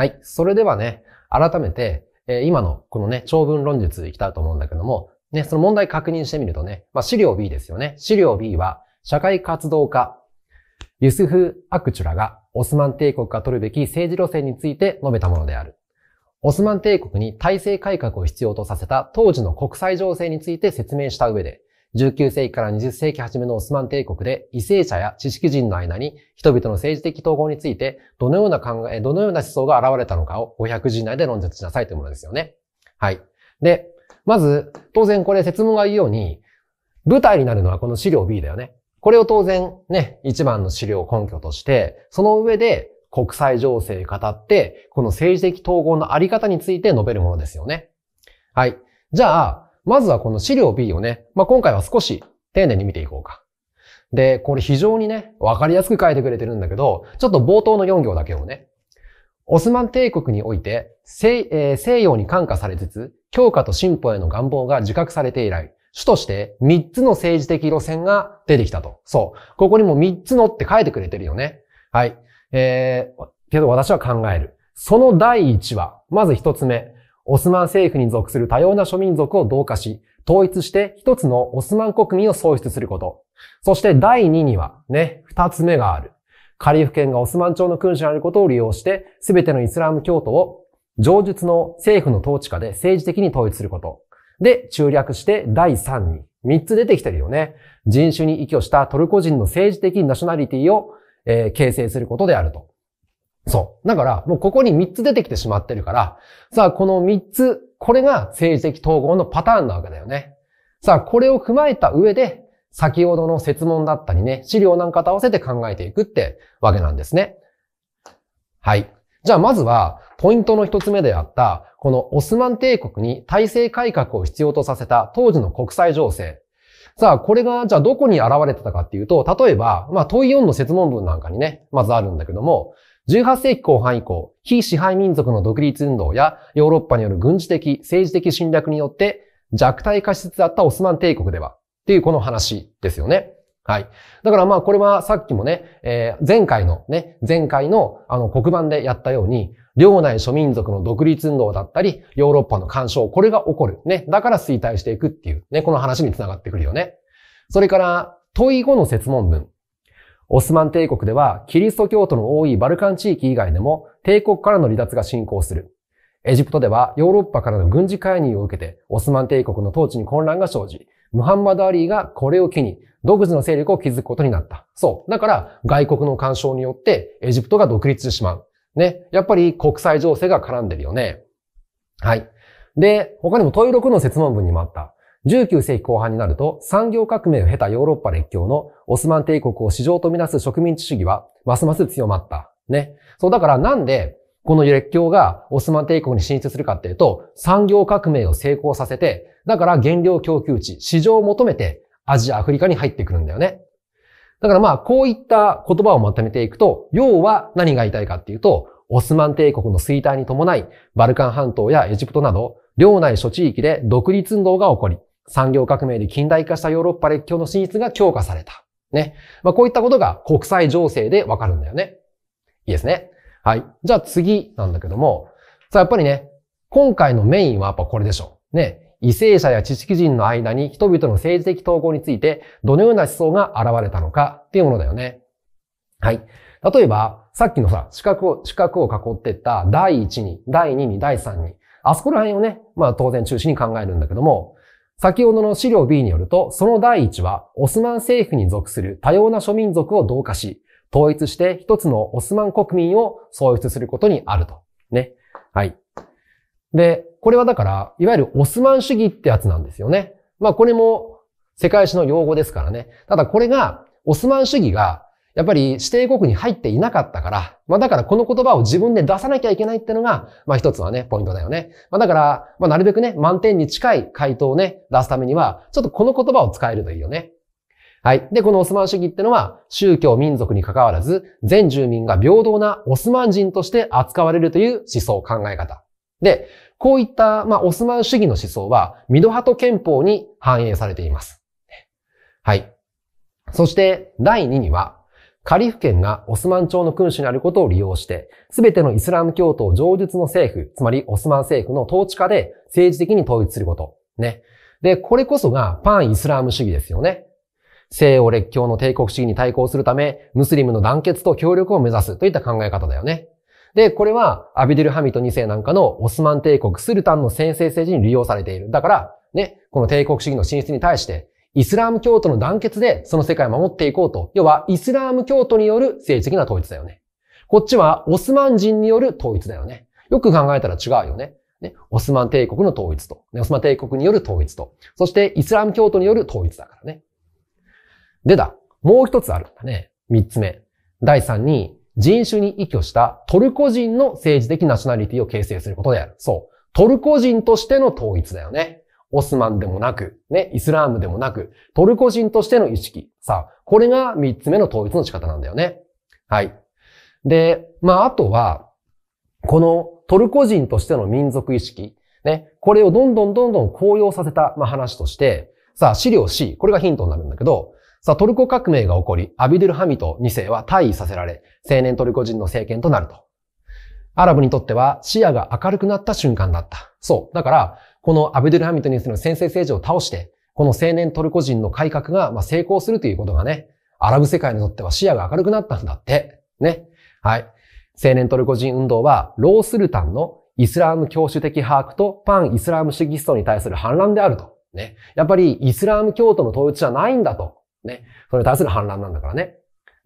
はい。それではね、改めて、え今のこのね、長文論述いきたいと思うんだけども、ね、その問題確認してみるとね、まあ、資料 B ですよね。資料 B は、社会活動家、ユスフ・アクチュラが、オスマン帝国が取るべき政治路線について述べたものである。オスマン帝国に体制改革を必要とさせた当時の国際情勢について説明した上で、19世紀から20世紀初めのオスマン帝国で、異性者や知識人の間に人々の政治的統合について、どのような考え、どのような思想が現れたのかを500字以内で論述しなさいというものですよね。はい。で、まず、当然これ説問が言うように、舞台になるのはこの資料 B だよね。これを当然ね、一番の資料を根拠として、その上で国際情勢語って、この政治的統合のあり方について述べるものですよね。はい。じゃあ、まずはこの資料 B をね、まあ、今回は少し丁寧に見ていこうか。で、これ非常にね、わかりやすく書いてくれてるんだけど、ちょっと冒頭の4行だけをね。オスマン帝国において西、えー、西洋に感化されつつ、強化と進歩への願望が自覚されて以来、主として3つの政治的路線が出てきたと。そう。ここにも3つのって書いてくれてるよね。はい。えー、けど私は考える。その第1話。まず1つ目。オスマン政府に属する多様な諸民族を同化し、統一して一つのオスマン国民を創出すること。そして第2には、ね、二つ目がある。カリフ県がオスマン朝の君主であることを利用して、すべてのイスラム教徒を、上述の政府の統治下で政治的に統一すること。で、中略して第3に、三つ出てきてるよね。人種に依拠したトルコ人の政治的ナショナリティを、えー、形成することであると。そう。だから、もうここに3つ出てきてしまってるから、さあ、この3つ、これが政治的統合のパターンなわけだよね。さあ、これを踏まえた上で、先ほどの説問だったりね、資料なんかと合わせて考えていくってわけなんですね。はい。じゃあまずは、ポイントの1つ目であった、このオスマン帝国に体制改革を必要とさせた当時の国際情勢。さあ、これが、じゃあどこに現れてたかっていうと、例えば、まあ、問4の説問文なんかにね、まずあるんだけども、18世紀後半以降、非支配民族の独立運動やヨーロッパによる軍事的、政治的侵略によって弱体化しつつあったオスマン帝国では、っていうこの話ですよね。はい。だからまあこれはさっきもね、えー、前回のね、前回のあの黒板でやったように、領内諸民族の独立運動だったり、ヨーロッパの干渉、これが起こる。ね。だから衰退していくっていう、ね、この話につながってくるよね。それから、問い後の説問文。オスマン帝国では、キリスト教徒の多いバルカン地域以外でも、帝国からの離脱が進行する。エジプトでは、ヨーロッパからの軍事介入を受けて、オスマン帝国の統治に混乱が生じ、ムハンマド・アリーがこれを機に、独自の勢力を築くことになった。そう。だから、外国の干渉によって、エジプトが独立してしまう。ね。やっぱり国際情勢が絡んでるよね。はい。で、他にも問い6の説問文にもあった。19世紀後半になると産業革命を経たヨーロッパ列強のオスマン帝国を市場とみなす植民地主義はますます強まった。ね。そう、だからなんでこの列強がオスマン帝国に進出するかっていうと産業革命を成功させて、だから原料供給地、市場を求めてアジア、アフリカに入ってくるんだよね。だからまあ、こういった言葉をまとめていくと、要は何が言いたいかっていうと、オスマン帝国の衰退に伴い、バルカン半島やエジプトなど、領内諸地域で独立運動が起こり、産業革命で近代化したヨーロッパ列強の進出が強化された。ね。まあ、こういったことが国際情勢でわかるんだよね。いいですね。はい。じゃあ次なんだけども、さあやっぱりね、今回のメインはやっぱこれでしょう。ね。為政者や知識人の間に人々の政治的統合についてどのような思想が現れたのかっていうものだよね。はい。例えば、さっきのさ、四角を、四角を囲ってった第1に、第2に、第3に、あそこら辺をね、まあ当然中心に考えるんだけども、先ほどの資料 B によると、その第一は、オスマン政府に属する多様な諸民族を同化し、統一して一つのオスマン国民を創出することにあると。ね。はい。で、これはだから、いわゆるオスマン主義ってやつなんですよね。まあこれも世界史の用語ですからね。ただこれが、オスマン主義がやっぱり指定国に入っていなかったから、まあだからこの言葉を自分で出さなきゃいけないってのが、まあ一つのね、ポイントだよね。まあだから、まあなるべくね、満点に近い回答をね、出すためには、ちょっとこの言葉を使えるといいよね。はい。で、このオスマン主義ってのは、宗教民族に関わらず、全住民が平等なオスマン人として扱われるという思想考え方。で、こういった、まあ、オスマン主義の思想は、ミドハト憲法に反映されています。はい。そして、第2には、カリフ県がオスマン朝の君主にあることを利用して、すべてのイスラム教徒を上述の政府、つまりオスマン政府の統治下で政治的に統一すること。ね。で、これこそがパンイスラーム主義ですよね。西欧列強の帝国主義に対抗するため、ムスリムの団結と協力を目指すといった考え方だよね。で、これはアビデルハミト2世なんかのオスマン帝国スルタンの先制政治に利用されている。だから、ね、この帝国主義の進出に対して、イスラーム教徒の団結でその世界を守っていこうと。要は、イスラーム教徒による政治的な統一だよね。こっちは、オスマン人による統一だよね。よく考えたら違うよね。ね、オスマン帝国の統一と、ね、オスマン帝国による統一と、そしてイスラム教徒による統一だからね。でだ、もう一つあるんだね。三つ目。第三に、人種に依拠したトルコ人の政治的ナショナリティを形成することである。そう。トルコ人としての統一だよね。オスマンでもなく、ね、イスラームでもなく、トルコ人としての意識。さあ、これが三つ目の統一の仕方なんだよね。はい。で、まあ、あとは、このトルコ人としての民族意識、ね、これをどんどんどんどん高揚させた、まあ、話として、さあ、資料 C、これがヒントになるんだけど、さあ、トルコ革命が起こり、アビデルハミト2世は退位させられ、青年トルコ人の政権となると。アラブにとっては視野が明るくなった瞬間だった。そう。だから、このアブドゥルハミトュースの先制政治を倒して、この青年トルコ人の改革がま成功するということがね、アラブ世界にとっては視野が明るくなったんだって。ね。はい。青年トルコ人運動は、ロースルタンのイスラーム教主的把握とパンイスラーム主義思想に対する反乱であると。ね。やっぱりイスラーム教徒の統一じゃないんだと。ね。それに対する反乱なんだからね。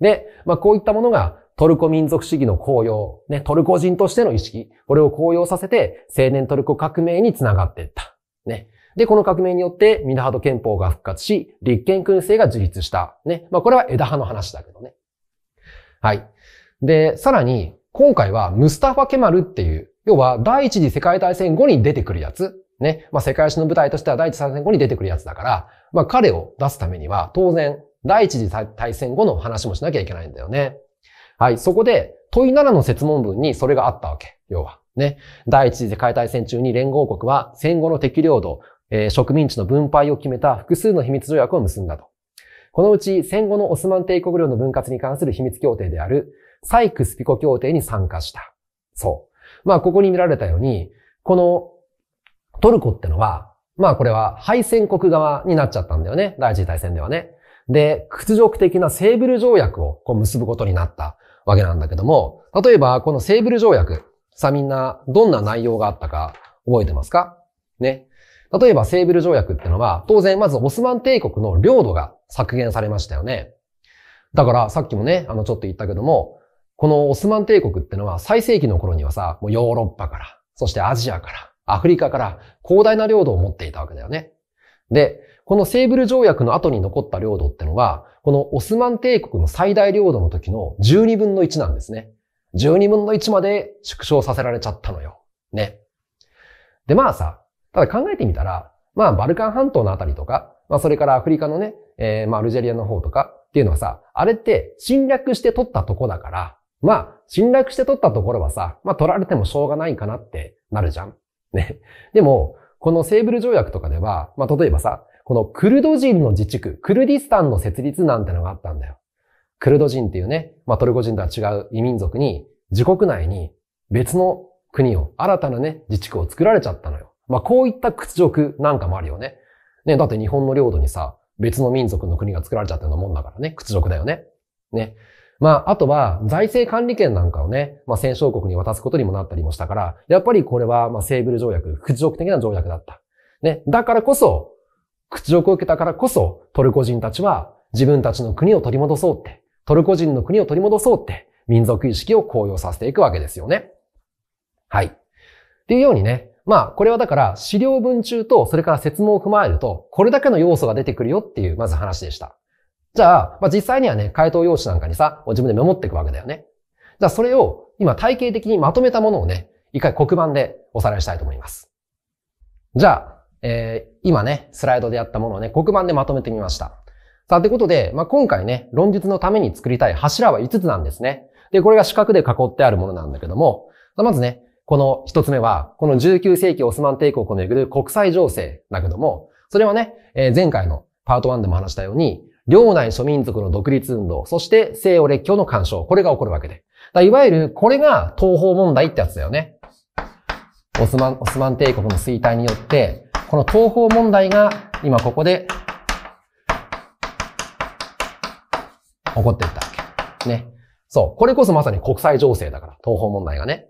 で、まあこういったものがトルコ民族主義の高揚、ね、トルコ人としての意識、これを高揚させて、青年トルコ革命につながっていった。ね。で、この革命によって、ミナハド憲法が復活し、立憲君制が自立した。ね。まあ、これは枝葉の話だけどね。はい。で、さらに、今回はムスタファ・ケマルっていう、要は第一次世界大戦後に出てくるやつ。ね。まあ、世界史の舞台としては第一次大戦後に出てくるやつだから、まあ、彼を出すためには、当然、第一次大戦後の話もしなきゃいけないんだよね。はい。そこで、問い7の説問文にそれがあったわけ。要は。ね。第一次世界大戦中に連合国は戦後の適領土、えー、植民地の分配を決めた複数の秘密条約を結んだと。このうち戦後のオスマン帝国領の分割に関する秘密協定であるサイクスピコ協定に参加した。そう。まあ、ここに見られたように、このトルコってのは、まあこれは敗戦国側になっちゃったんだよね。第一次大戦ではね。で、屈辱的なセーブル条約をこう結ぶことになった。わけなんだけども、例えばこのセーブル条約、さあみんなどんな内容があったか覚えてますかね。例えばセーブル条約ってのは、当然まずオスマン帝国の領土が削減されましたよね。だからさっきもね、あのちょっと言ったけども、このオスマン帝国ってのは最盛期の頃にはさ、もうヨーロッパから、そしてアジアから、アフリカから広大な領土を持っていたわけだよね。で、このセーブル条約の後に残った領土ってのが、このオスマン帝国の最大領土の時の12分の1なんですね。12分の1まで縮小させられちゃったのよ。ね。で、まあさ、ただ考えてみたら、まあ、バルカン半島のあたりとか、まあ、それからアフリカのね、えー、まあ、アルジェリアの方とかっていうのはさ、あれって侵略して取ったとこだから、まあ、侵略して取ったところはさ、まあ、取られてもしょうがないかなってなるじゃん。ね。でも、このセーブル条約とかでは、まあ、例えばさ、このクルド人の自治区、クルディスタンの設立なんてのがあったんだよ。クルド人っていうね、まあ、トルコ人とは違う異民族に、自国内に別の国を、新たなね、自治区を作られちゃったのよ。まあ、こういった屈辱なんかもあるよね。ね、だって日本の領土にさ、別の民族の国が作られちゃったようなもんだからね、屈辱だよね。ね。まあ、あとは財政管理権なんかをね、まあ戦勝国に渡すことにもなったりもしたから、やっぱりこれはまあセーブル条約、屈辱的な条約だった。ね。だからこそ、屈辱を受けたからこそ、トルコ人たちは自分たちの国を取り戻そうって、トルコ人の国を取り戻そうって、民族意識を高揚させていくわけですよね。はい。っていうようにね、まあ、これはだから資料文中と、それから説問を踏まえると、これだけの要素が出てくるよっていう、まず話でした。じゃあ、まあ、実際にはね、回答用紙なんかにさ、自分でメモっていくわけだよね。じゃあ、それを今体系的にまとめたものをね、一回黒板でおさらいしたいと思います。じゃあ、えー、今ね、スライドでやったものをね、黒板でまとめてみました。さあ、ということで、まあ、今回ね、論述のために作りたい柱は5つなんですね。で、これが四角で囲ってあるものなんだけども、まずね、この1つ目は、この19世紀オスマン帝国をる国際情勢だけども、それはね、えー、前回のパート1でも話したように、領内諸民族の独立運動、そして西洋列強の干渉、これが起こるわけで。いわゆる、これが東方問題ってやつだよね。オスマン、オスマン帝国の衰退によって、この東方問題が今ここで起こっていったわけ。ね。そう。これこそまさに国際情勢だから、東方問題がね。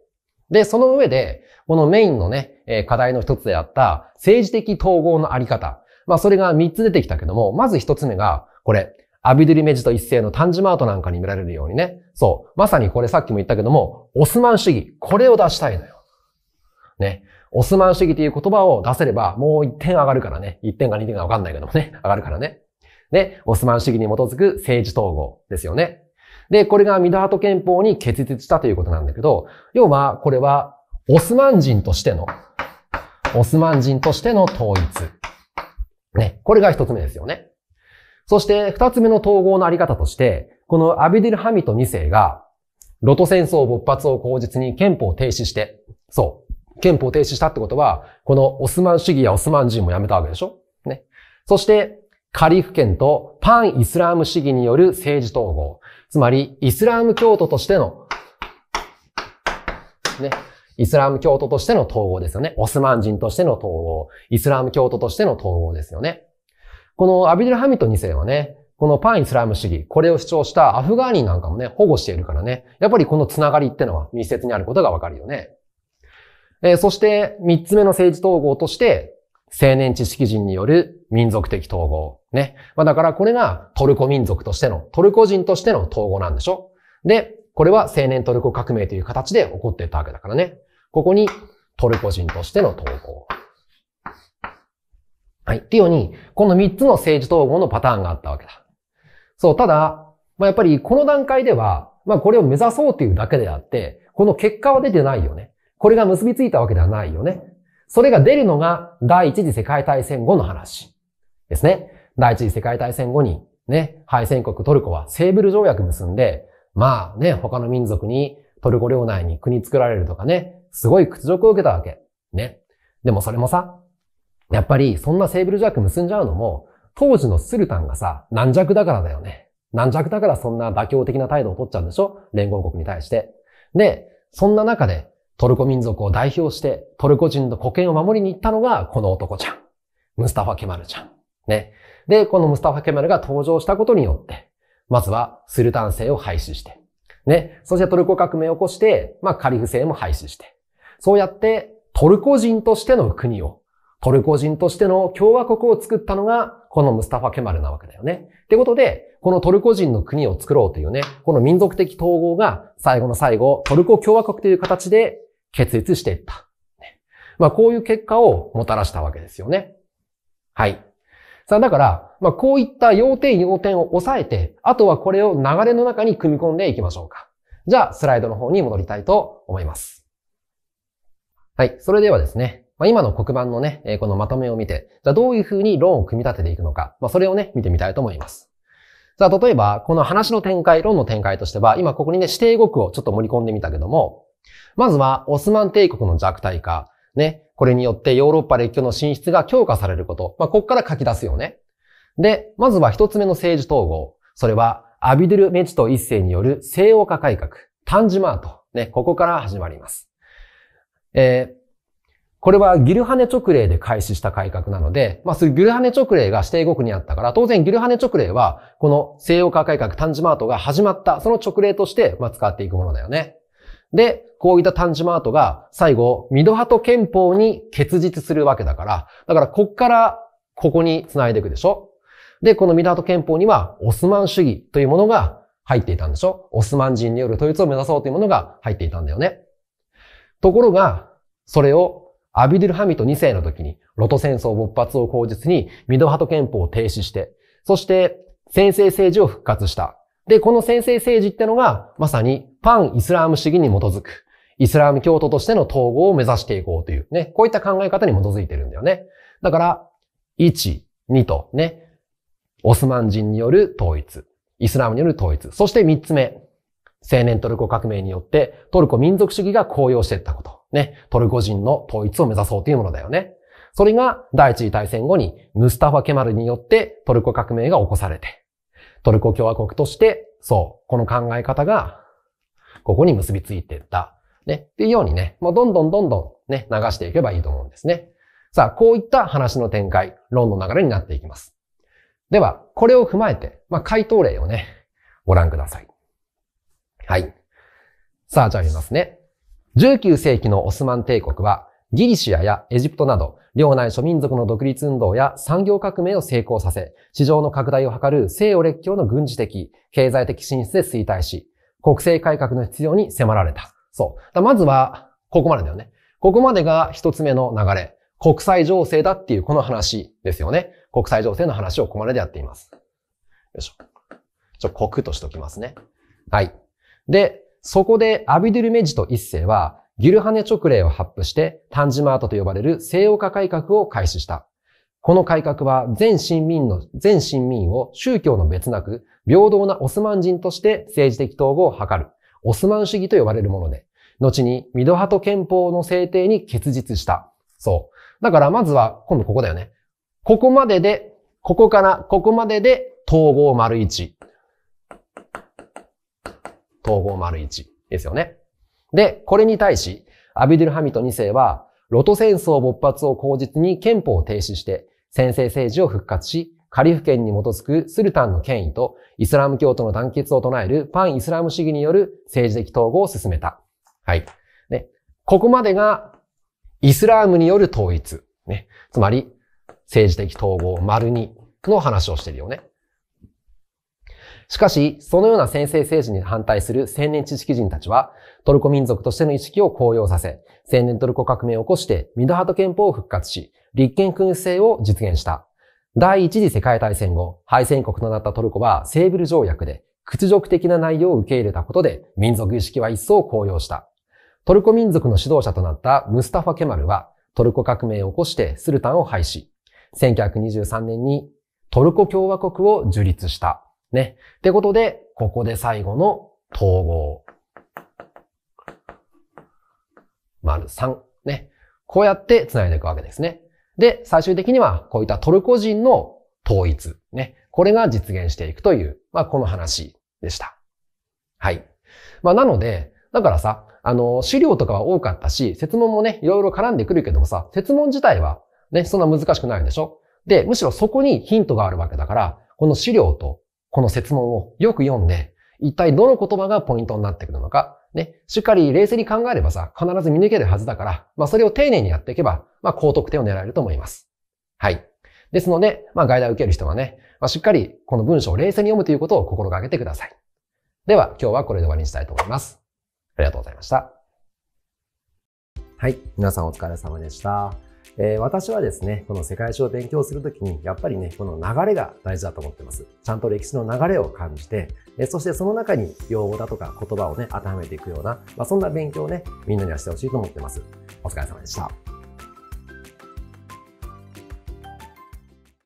で、その上で、このメインのね、え課題の一つであった、政治的統合のあり方。まあ、それが三つ出てきたけども、まず一つ目が、これ、アビドゥリメジと一世のタンジマートなんかに見られるようにね。そう。まさにこれさっきも言ったけども、オスマン主義、これを出したいのよ。ね。オスマン主義という言葉を出せれば、もう1点上がるからね。1点か2点かわかんないけどもね。上がるからね。ね。オスマン主義に基づく政治統合ですよね。で、これがミダート憲法に結実したということなんだけど、要は、これは、オスマン人としての、オスマン人としての統一。ね。これが一つ目ですよね。そして二つ目の統合のあり方として、このアビデル・ハミト2世が、ロト戦争勃発を口実に憲法を停止して、そう、憲法を停止したってことは、このオスマン主義やオスマン人もやめたわけでしょね。そして、カリフ権とパンイスラーム主義による政治統合。つまり、イスラーム教徒としての、ね、イスラム教徒としての統合ですよね。オスマン人としての統合。イスラム教徒としての統合ですよね。このアビデル・ハミト2世はね、このパンイスラム主義、これを主張したアフガーニなんかもね、保護しているからね、やっぱりこのつながりってのは密接にあることがわかるよね。えー、そして3つ目の政治統合として、青年知識人による民族的統合。ね。まあだからこれがトルコ民族としての、トルコ人としての統合なんでしょで、これは青年トルコ革命という形で起こっていたわけだからね。ここにトルコ人としての統合。はい。っていうように、この3つの政治統合のパターンがあったわけだ。そう、ただ、まあ、やっぱりこの段階では、まあ、これを目指そうというだけであって、この結果は出てないよね。これが結びついたわけではないよね。それが出るのが第一次世界大戦後の話ですね。第一次世界大戦後に、ね、敗戦国トルコはセーブル条約結んで、まあね、他の民族にトルコ領内に国作られるとかね、すごい屈辱を受けたわけ。ね。でもそれもさ、やっぱり、そんなセーブルジャック結んじゃうのも、当時のスルタンがさ、軟弱だからだよね。軟弱だからそんな妥協的な態度を取っちゃうんでしょ連合国に対して。で、そんな中で、トルコ民族を代表して、トルコ人の国権を守りに行ったのが、この男ちゃん。ムスタファ・ケマルちゃん。ね。で、このムスタファ・ケマルが登場したことによって、まずはスルタン制を廃止して、ね。そしてトルコ革命を起こして、まあカリフ制も廃止して。そうやってトルコ人としての国をトルコ人としての共和国を作ったのが、このムスタファ・ケマルなわけだよね。ってことで、このトルコ人の国を作ろうというね、この民族的統合が最後の最後、トルコ共和国という形で結立していった。まあこういう結果をもたらしたわけですよね。はい。さあだから、まあこういった要点要点を押さえて、あとはこれを流れの中に組み込んでいきましょうか。じゃあスライドの方に戻りたいと思います。はい。それではですね、まあ、今の黒板のね、このまとめを見て、じゃあどういうふうに論を組み立てていくのか、まあ、それをね、見てみたいと思います。じゃあ例えば、この話の展開、論の展開としては、今ここにね、指定語句をちょっと盛り込んでみたけども、まずは、オスマン帝国の弱体化、ね、これによってヨーロッパ列強の進出が強化されること、まあ、ここから書き出すよね。で、まずは一つ目の政治統合。それは、アビドゥル・メチト一世による西欧化改革、タンジマート。ね、ここから始まります。えー、これはギルハネ直令で開始した改革なので、まあ、そうギルハネ直令が指定国にあったから、当然ギルハネ直令は、この西洋化改革タンジマートが始まった、その直令として、ま使っていくものだよね。で、こういったタンジマートが最後、ミドハト憲法に結実するわけだから、だからこっからここに繋いでいくでしょで、このミドハト憲法にはオスマン主義というものが入っていたんでしょオスマン人による統一を目指そうというものが入っていたんだよね。ところが、それをアビドゥルハミト2世の時に、ロト戦争勃発を口実に、ミドハト憲法を停止して、そして、先制政治を復活した。で、この先制政治ってのが、まさに、パンイスラーム主義に基づく、イスラーム教徒としての統合を目指していこうという、ね、こういった考え方に基づいてるんだよね。だから、1、2と、ね、オスマン人による統一、イスラムによる統一、そして3つ目、青年トルコ革命によってトルコ民族主義が高揚していったこと。ね。トルコ人の統一を目指そうというものだよね。それが第一次大戦後にムスタファ・ケマルによってトルコ革命が起こされて、トルコ共和国として、そう、この考え方が、ここに結びついていった。ね。っていうようにね、もうどんどんどんどんね、流していけばいいと思うんですね。さあ、こういった話の展開、論の流れになっていきます。では、これを踏まえて、まあ、回答例をね、ご覧ください。はい。さあ、じゃあ読みますね。19世紀のオスマン帝国は、ギリシアやエジプトなど、領内諸民族の独立運動や産業革命を成功させ、市場の拡大を図る西洋列強の軍事的、経済的進出で衰退し、国政改革の必要に迫られた。そう。まずは、ここまでだよね。ここまでが一つ目の流れ。国際情勢だっていうこの話ですよね。国際情勢の話をここまででやっています。よいしょ。ちょ、国としときますね。はい。で、そこでアビドゥルメジト一世は、ギルハネ勅令を発布して、タンジマートと呼ばれる西洋化改革を開始した。この改革は全新民の、全新民を宗教の別なく、平等なオスマン人として政治的統合を図る、オスマン主義と呼ばれるもので、後にミドハト憲法の制定に結実した。そう。だからまずは、今度ここだよね。ここまでで、ここから、ここまでで、統合丸一。統合丸1ですよね。で、これに対し、アビドゥルハミト2世は、ロト戦争勃発を口実に憲法を停止して、先制政治を復活し、カリフ権に基づくスルタンの権威とイスラム教徒の団結を唱えるパンイスラム主義による政治的統合を進めた。はい。ね。ここまでがイスラームによる統一。ね。つまり、政治的統合丸2の話をしてるよね。しかし、そのような先制政治に反対する千年知識人たちは、トルコ民族としての意識を高揚させ、千年トルコ革命を起こして、ミドハト憲法を復活し、立憲君制を実現した。第一次世界大戦後、敗戦国となったトルコはセーブル条約で屈辱的な内容を受け入れたことで民族意識は一層高揚した。トルコ民族の指導者となったムスタファ・ケマルはトルコ革命を起こしてスルタンを廃止。1923年にトルコ共和国を樹立した。ね。ってことで、ここで最後の統合。丸3。ね。こうやって繋いでいくわけですね。で、最終的には、こういったトルコ人の統一。ね。これが実現していくという、まあ、この話でした。はい。まあ、なので、だからさ、あの、資料とかは多かったし、説問もね、いろいろ絡んでくるけどもさ、説問自体は、ね、そんな難しくないでしょで、むしろそこにヒントがあるわけだから、この資料とこの説問をよく読んで、一体どの言葉がポイントになってくるのか、ね、しっかり冷静に考えればさ、必ず見抜けるはずだから、まあそれを丁寧にやっていけば、まあ高得点を狙えると思います。はい。ですので、まあ外来を受ける人はね、まあしっかりこの文章を冷静に読むということを心がけてください。では今日はこれで終わりにしたいと思います。ありがとうございました。はい。皆さんお疲れ様でした。えー、私はですね、この世界史を勉強するときに、やっぱりね、この流れが大事だと思ってます。ちゃんと歴史の流れを感じて、えー、そしてその中に用語だとか言葉をね、当てはめていくような、まあ、そんな勉強をね、みんなにはしてほしいと思ってます。お疲れ様でした。